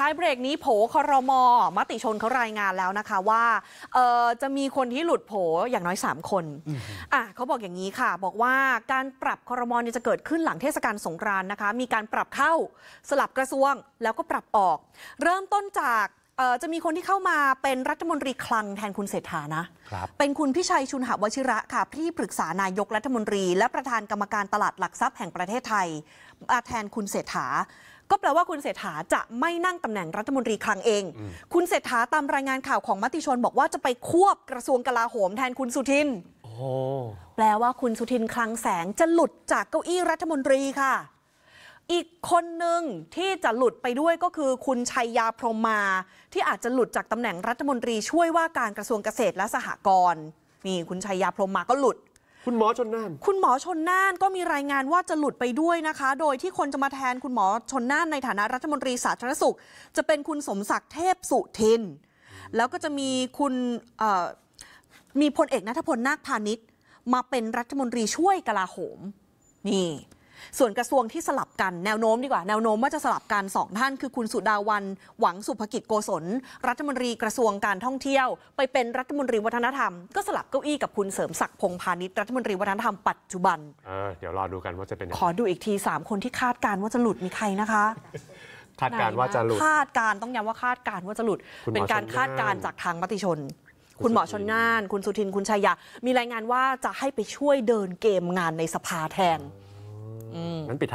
ท้ายเบรกนี้โผคอรมอมติชนเขารายงานแล้วนะคะว่าจะมีคนที่หลุดโผอย่างน้อย 3 คนอ่ะเขาบอกอย่างนี้ค่ะบอกว่าการปรับคอรมอจะเกิดขึ้นหลังเทศกาลสงกรานนะคะมีการปรับเข้าสลับกระทรวงแล้วก็ปรับออก เริ่มต้นจากจะมีคนที่เข้ามาเป็นรัฐมนตรีคลังแทนคุณเศรษฐานะเป็นคุณพิชัยชุนหวชิระค่ะที่ปรึกษานายกรัฐมนตรี และประธานกรรมการตลาดหลักทรัพย์แห่งประเทศไทยแทนคุณเศรษฐาก็แปลว่าคุณเศรษฐาจะไม่นั่งตำแหน่งรัฐมนตรีคลังเอง คุณเศรษฐาตามรายงานข่าวของมติชนบอกว่าจะไปควบกระทรวงกลาโหมแทนคุณสุทินแปลว่าคุณสุทินคลังแสงจะหลุดจากเก้าอี้รัฐมนตรีค่ะ อีกคนหนึ่งที่จะหลุดไปด้วยก็คือ คุณชัยยาพรมมา ที่อาจจะหลุดจากตำแหน่งรัฐมนตรีช่วยว่าการกระทรวงเกษตรและสหกรณ์นี่คุณชัยยาพรมมาก็หลุดคุณหมอชนน่านคุณหมอชนน่านก็มีรายงานว่าจะหลุดไปด้วยนะคะ โดยที่คนจะมาแทนคุณหมอชนน่านในฐานะรัฐมนตรีสาธารณสุข จะเป็นคุณสมศักดิ์เทพสุทิน แล้วก็จะมีคุณมีพลเอกนัทพลนาคพาณิชย์มาเป็นรัฐมนตรีช่วยกลาโหม นี่ส่วนกระทรวงที่สลับกัน แนวโน้มดีกว่าแนวโน้มว่าจะสลับกันสองท่านคือคุณสุดาวันหวังสุภกิจโกศลรัฐมนตรีกระทรวงการท่องเที่ยว ไปเป็นรัฐมนตรีวัฒนธรรมก็สลับเก้าอี้กับคุณเสริมศักดิ์พงพาณิชย์รัฐมนตรีวัฒนธรรมปัจจุบันเออเดี๋ยวรอดูกันว่าจะเป็นยงขอดูอีกทีสามคนที่คาดการณ์ว่าจะหลุดมีใครนะคะคาดการณ์ว่าจะหลุดคาดการณ์ต้องย้ำว่าคาดการณ์ว่าจะหลุดเป็นการคาดการณ์จากทางมติชน คุณหมอชนน่าน คุณสุทินคุณชัยยามีรายงานว่าจะให้ไปช่วยเดินเกมงานในสภาแทนงั้นปิดท้าย